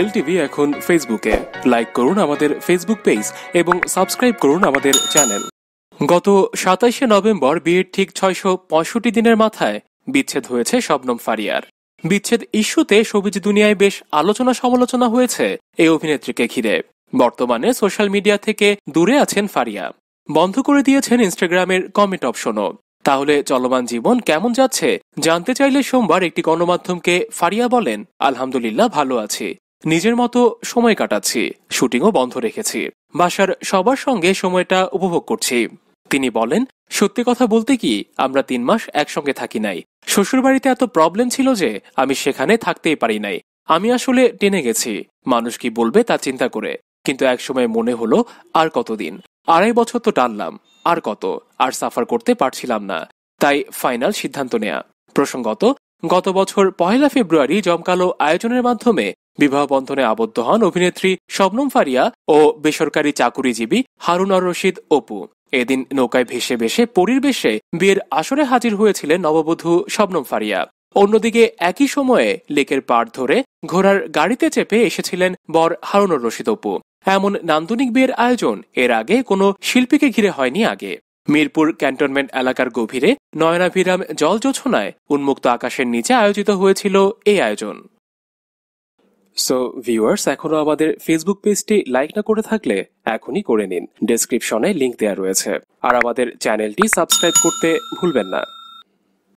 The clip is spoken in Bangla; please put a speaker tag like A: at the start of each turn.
A: এলটিভি এখন ফেসবুকে লাইক করুন আমাদের ফেসবুক পেজ এবং সাবস্ক্রাইব করুন আমাদের চ্যানেল গত সাতাশে নভেম্বর বিয়ের ঠিক ছয়শো পঁয়ষট্টি দিনের মাথায় বিচ্ছেদ হয়েছে শবনম ফারিয়ার বিচ্ছেদ ইস্যুতে সবুজ দুনিয়ায় বেশ আলোচনা সমালোচনা হয়েছে এই অভিনেত্রীকে ঘিরে বর্তমানে সোশ্যাল মিডিয়া থেকে দূরে আছেন ফারিয়া বন্ধ করে দিয়েছেন ইনস্টাগ্রামের কমেন্ট অপশনও তাহলে চলমান জীবন কেমন যাচ্ছে জানতে চাইলে সোমবার একটি গণমাধ্যমকে ফারিয়া বলেন আলহামদুলিল্লাহ ভালো আছি নিজের মতো সময় কাটাচ্ছি শুটিংও বন্ধ রেখেছি বাসার সবার সঙ্গে সময়টা উপভোগ করছি তিনি বলেন সত্যি কথা বলতে কি আমরা তিন মাস একসঙ্গে থাকি নাই শ্বশুরবাড়িতে এত প্রবলেম ছিল যে আমি সেখানে থাকতেই পারি নাই আমি আসলে টেনে গেছি মানুষ কি বলবে তা চিন্তা করে কিন্তু একসময় মনে হলো আর কতদিন আড়াই বছর তো টানলাম আর কত আর সাফার করতে পারছিলাম না তাই ফাইনাল সিদ্ধান্ত নেয়া প্রসঙ্গত গত বছর পহেলা ফেব্রুয়ারি জমকালো আয়োজনের মাধ্যমে বিবাহ বন্ধনে আবদ্ধ হন অভিনেত্রী শবনম ফারিয়া ও বেসরকারি চাকুরিজীবী হারুন আর রশিদ অপু এদিন নৌকায় ভেসে ভেসে পরিবেশে বিয়ের আসরে হাজির হয়েছিলেন নববধূ শবনম ফারিয়া অন্যদিকে একই সময়ে লেকের পাড় ধরে ঘোড়ার গাড়িতে চেপে এসেছিলেন বর হারুনর রশিদ অপু এমন নান্দনিক বিয়ের আয়োজন এর আগে কোনো শিল্পীকে ঘিরে হয়নি আগে মিরপুর ক্যান্টনমেন্ট এলাকার গভীরে নয়নাভিরাম জল যোছনায় উন্মুক্ত আকাশের নিচে আয়োজিত হয়েছিল এই আয়োজন সো ভিউয়ার্স এখনো আমাদের ফেসবুক পেজটি লাইক না করে থাকলে এখনই করে নিন ডেসক্রিপশনে লিংক দেওয়া রয়েছে আর আমাদের চ্যানেলটি সাবস্ক্রাইব করতে ভুলবেন না